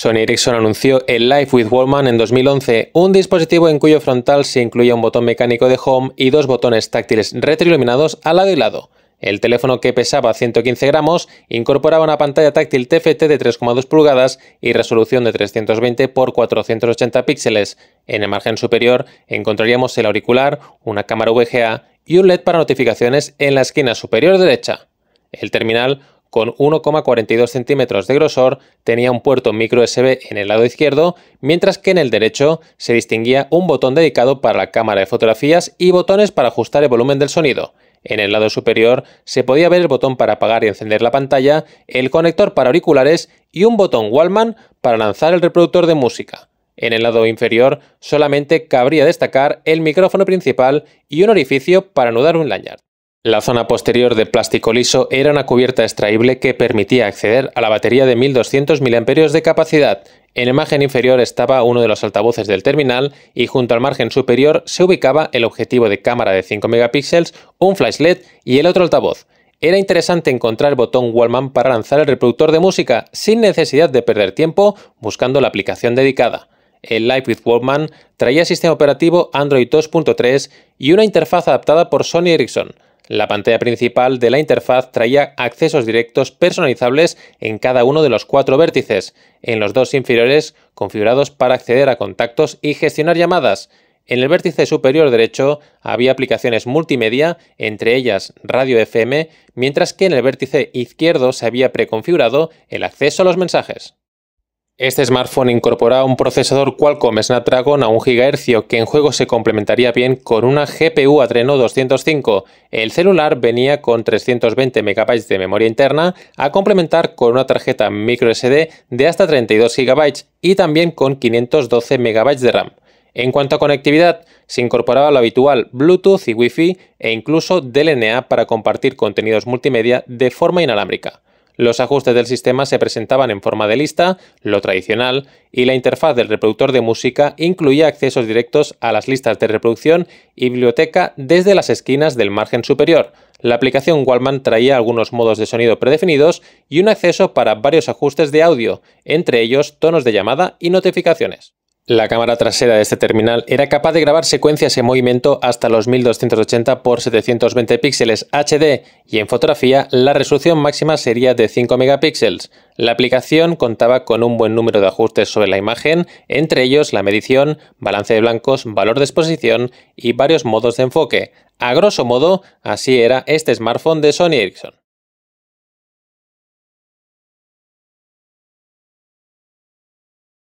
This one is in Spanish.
Sony Ericsson anunció el Life with Wallman en 2011, un dispositivo en cuyo frontal se incluía un botón mecánico de home y dos botones táctiles retroiluminados al lado y lado. El teléfono que pesaba 115 gramos incorporaba una pantalla táctil TFT de 3,2 pulgadas y resolución de 320 x 480 píxeles. En el margen superior encontraríamos el auricular, una cámara VGA y un LED para notificaciones en la esquina superior derecha. El terminal con 1,42 centímetros de grosor, tenía un puerto micro USB en el lado izquierdo, mientras que en el derecho se distinguía un botón dedicado para la cámara de fotografías y botones para ajustar el volumen del sonido. En el lado superior se podía ver el botón para apagar y encender la pantalla, el conector para auriculares y un botón Wallman para lanzar el reproductor de música. En el lado inferior solamente cabría destacar el micrófono principal y un orificio para anudar un lanyard. La zona posterior de plástico liso era una cubierta extraíble que permitía acceder a la batería de 1200 mAh de capacidad. En imagen inferior estaba uno de los altavoces del terminal y junto al margen superior se ubicaba el objetivo de cámara de 5 megapíxeles, un flash LED y el otro altavoz. Era interesante encontrar el botón Wallman para lanzar el reproductor de música sin necesidad de perder tiempo buscando la aplicación dedicada el Live with Wallman traía sistema operativo Android 2.3 y una interfaz adaptada por Sony Ericsson. La pantalla principal de la interfaz traía accesos directos personalizables en cada uno de los cuatro vértices, en los dos inferiores configurados para acceder a contactos y gestionar llamadas. En el vértice superior derecho había aplicaciones multimedia, entre ellas radio FM, mientras que en el vértice izquierdo se había preconfigurado el acceso a los mensajes. Este smartphone incorporaba un procesador Qualcomm Snapdragon a 1 GHz que en juego se complementaría bien con una GPU Adreno 205. El celular venía con 320 MB de memoria interna a complementar con una tarjeta microSD de hasta 32 GB y también con 512 MB de RAM. En cuanto a conectividad, se incorporaba lo habitual Bluetooth y Wi-Fi e incluso DLNA para compartir contenidos multimedia de forma inalámbrica. Los ajustes del sistema se presentaban en forma de lista, lo tradicional, y la interfaz del reproductor de música incluía accesos directos a las listas de reproducción y biblioteca desde las esquinas del margen superior. La aplicación Wallman traía algunos modos de sonido predefinidos y un acceso para varios ajustes de audio, entre ellos tonos de llamada y notificaciones. La cámara trasera de este terminal era capaz de grabar secuencias en movimiento hasta los 1280 x 720 píxeles HD y en fotografía la resolución máxima sería de 5 megapíxeles. La aplicación contaba con un buen número de ajustes sobre la imagen, entre ellos la medición, balance de blancos, valor de exposición y varios modos de enfoque. A grosso modo, así era este smartphone de Sony Ericsson.